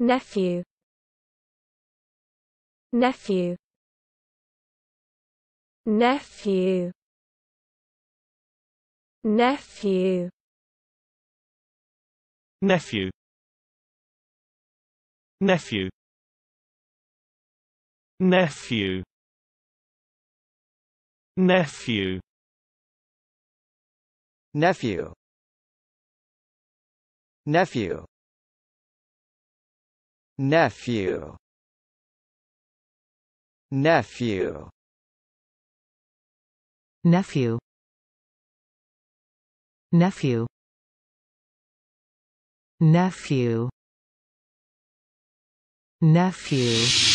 nephew nephew nephew nephew nephew nephew nephew nephew nephew nephew nephew nephew nephew nephew nephew nephew